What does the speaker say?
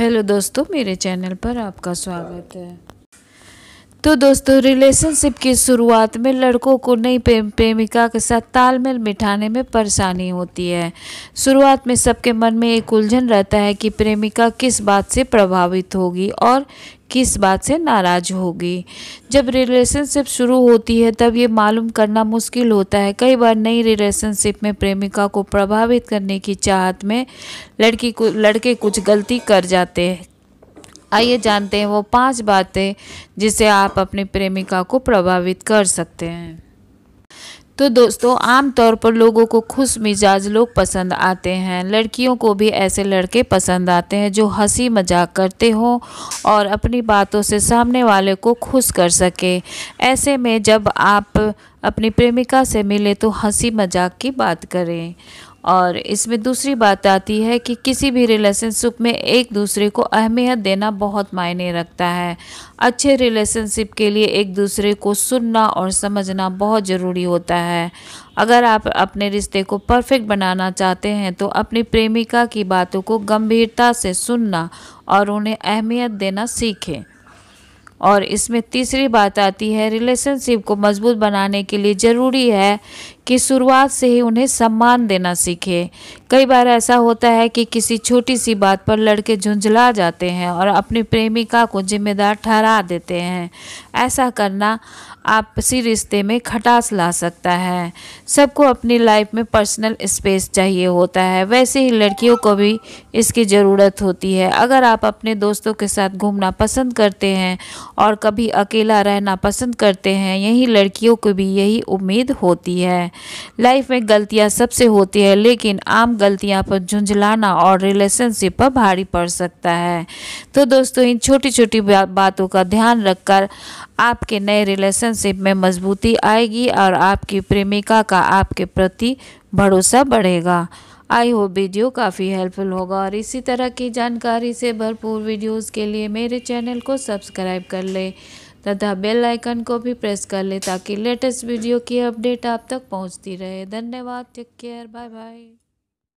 hello दोस्तों मेरे channel पर आपका स्वागत है तो दोस्तों रिलेशनशिप की शुरुआत में लड़कों को नई प्रेम प्रेमिका के साथ तालमेल मिठाने में परेशानी होती है शुरुआत में सबके मन में एक उलझन रहता है कि प्रेमिका किस बात से प्रभावित होगी और किस बात से नाराज होगी जब रिलेशनशिप शुरू होती है तब ये मालूम करना मुश्किल होता है कई बार नई रिलेशनशिप में प्रेमिका को प्रभावित करने की चाहत में लड़की को लड़के कुछ गलती कर जाते हैं आइए जानते हैं वो पांच बातें जिसे आप अपनी प्रेमिका को प्रभावित कर सकते हैं तो दोस्तों आमतौर पर लोगों को खुश मिजाज लोग पसंद आते हैं लड़कियों को भी ऐसे लड़के पसंद आते हैं जो हंसी मजाक करते हों और अपनी बातों से सामने वाले को खुश कर सके ऐसे में जब आप अपनी प्रेमिका से मिले तो हंसी मजाक की बात करें और इसमें दूसरी बात आती है कि किसी भी रिलेशनशिप में एक दूसरे को अहमियत देना बहुत मायने रखता है अच्छे रिलेशनशिप के लिए एक दूसरे को सुनना और समझना बहुत ज़रूरी होता है अगर आप अपने रिश्ते को परफेक्ट बनाना चाहते हैं तो अपनी प्रेमिका की बातों को गंभीरता से सुनना और उन्हें अहमियत देना सीखें और इसमें तीसरी बात आती है रिलेशनशिप को मजबूत बनाने के लिए ज़रूरी है कि शुरुआत से ही उन्हें सम्मान देना सीखे कई बार ऐसा होता है कि किसी छोटी सी बात पर लड़के झुंझला जाते हैं और अपनी प्रेमिका को जिम्मेदार ठहरा देते हैं ऐसा करना आपसी रिश्ते में खटास ला सकता है सबको अपनी लाइफ में पर्सनल स्पेस चाहिए होता है वैसे ही लड़कियों को भी इसकी ज़रूरत होती है अगर आप अपने दोस्तों के साथ घूमना पसंद करते हैं और कभी अकेला रहना पसंद करते हैं यही लड़कियों को भी यही उम्मीद होती है लाइफ में गलतियाँ सबसे होती है लेकिन आम गलतियां पर झुंझलाना और रिलेशनशिप पर भारी पड़ सकता है तो दोस्तों इन छोटी छोटी बातों का ध्यान रखकर आपके नए रिलेशनशिप में मजबूती आएगी और आपकी प्रेमिका का आपके प्रति भरोसा बढ़ेगा आई होप वीडियो काफ़ी हेल्पफुल होगा और इसी तरह की जानकारी से भरपूर वीडियोस के लिए मेरे चैनल को सब्सक्राइब कर लें तथा बेल आइकन को भी प्रेस कर लें ताकि लेटेस्ट वीडियो की अपडेट आप तक पहुंचती रहे धन्यवाद टेक केयर बाय बाय